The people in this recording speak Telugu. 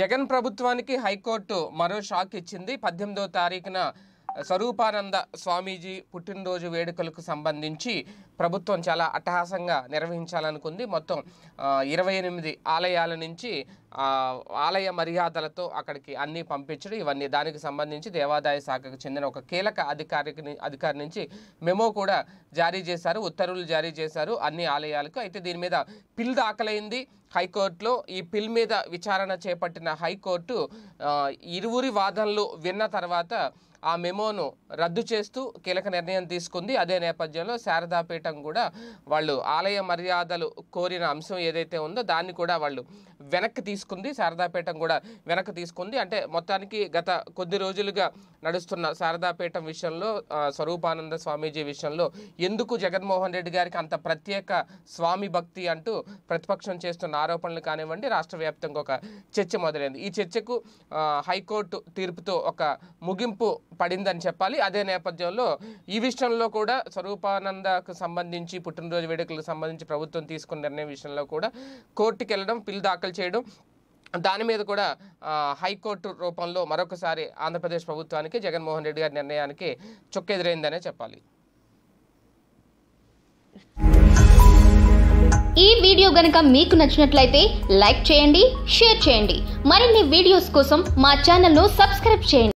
జగన్ ప్రభుత్వానికి హైకోర్టు మరో షాక్ ఇచ్చింది పద్దెనిమిదో తారీఖున స్వరూపానంద స్వామీజీ పుట్టినరోజు వేడుకలకు సంబంధించి ప్రభుత్వం చాలా అట్టహాసంగా నిర్వహించాలనుకుంది మొత్తం ఇరవై ఎనిమిది ఆలయాల నుంచి ఆలయ మర్యాదలతో అక్కడికి అన్నీ పంపించడం ఇవన్నీ దానికి సంబంధించి దేవాదాయ శాఖకు చెందిన ఒక కీలక అధికారికి అధికారి నుంచి మెమో కూడా జారీ చేశారు ఉత్తర్వులు జారీ చేశారు అన్ని ఆలయాలకు అయితే దీని మీద పిల్ దాఖలైంది హైకోర్టులో ఈ పిల్ మీద విచారణ చేపట్టిన హైకోర్టు ఇరువురి వాదనలు విన్న తర్వాత ఆ మెమోను రద్దు చేస్తూ కీలక నిర్ణయం తీసుకుంది అదే నేపథ్యంలో శారదాపీఠం కూడా వాళ్ళు ఆలయ మర్యాదలు కోరిన అంశం ఏదైతే ఉందో దాన్ని కూడా వాళ్ళు వెనక్కి తీసుకు తీసుకుంది శారదాపేటం కూడా వెనక్కి తీసుకుంది అంటే మొత్తానికి గత కొద్ది రోజులుగా నడుస్తున్న శారదాపేటం విషయంలో స్వరూపానంద స్వామీజీ విషయంలో ఎందుకు జగన్మోహన్ రెడ్డి గారికి అంత ప్రత్యేక స్వామి భక్తి అంటూ ప్రతిపక్షం చేస్తున్న ఆరోపణలు కానివ్వండి రాష్ట్ర వ్యాప్తంగా ఒక చర్చ మొదలైంది ఈ చర్చకు హైకోర్టు తీర్పుతో ఒక ముగింపు పడిందని చెప్పాలి అదే నేపథ్యంలో ఈ విషయంలో కూడా స్వరూపానందకు సంబంధించి పుట్టినరోజు వేడుకలకు సంబంధించి ప్రభుత్వం తీసుకున్న నిర్ణయం విషయంలో కూడా కోర్టుకు వెళ్ళడం పిల్లు దాఖలు చేయడం దాని మీద కూడా హైకోర్టు రూపంలో మరొకసారి ఆంధ్రప్రదేశ్ ప్రభుత్వానికి జగన్మోహన్ రెడ్డి గారి నిర్ణయానికి చొక్కెదురైందనే చెప్పాలి ఈ వీడియో గనక మీకు నచ్చినట్లయితే లైక్ చేయండి షేర్ చేయండి మరిన్ని వీడియోస్ కోసం మా ఛానల్ను సబ్స్క్రైబ్ చేయండి